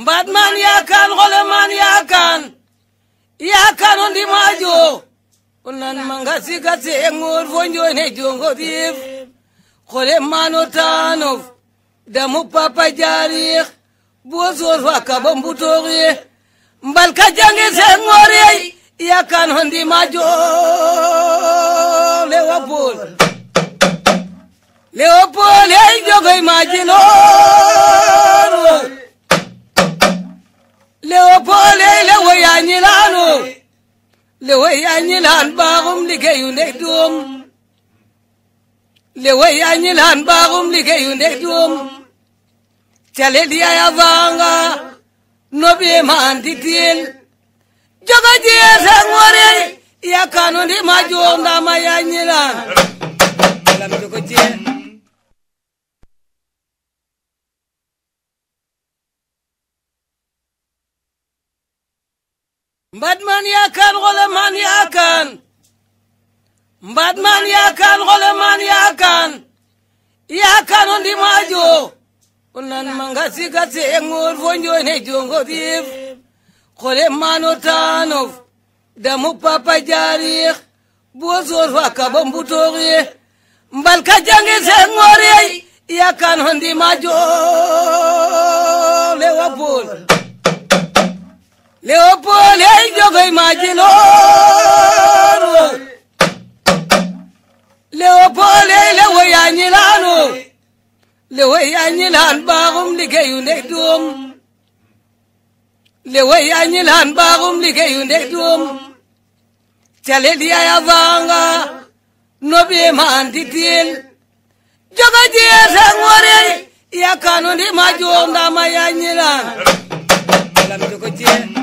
mbaat maan yaakaan xole maan yaakaan yaakaan o ndimaajo o nan manga sigase e ŋoor fo njoone jongo riif xole maan o taanof damu papa jaariix boo soor fa kaba mbutooxi mbal ka jange see ŋoor yey yaakaan o ndimaajo lewopool lewopool yey jogoy maaji loor leopole eh, lewayanyilanu lewayanyilan bakum likeyunek duom lewayanyilan bakum likeyunek duom caleliyayavanga nobiemantitiel joga jiyesa ŋore yakanundi majondama yanyilan alam jogo jiye mbat man yaa kaan xole man yaa mbat man yaa kaan man yaa kaan yaa kaan o ndimaajo o nan manga siga seeŋoor fo njoone jongo diif xole man taanof damu papa jaariix buwo soor fa kaba mbutooxi mbal jangi seeŋoor yey yaa kaan o ndimaajo lewopool Leo bay mà chỉ nó leo po leo way anh như leo way anh như là ba hôm đi cái yun đấy leo way anh như là ba hôm đi cái yun đấy tuom chả lẽ vanga nó bị màn đi tiền cho cái sang ngoài ya kanu đi mà chuông đam ai anh như là làm cho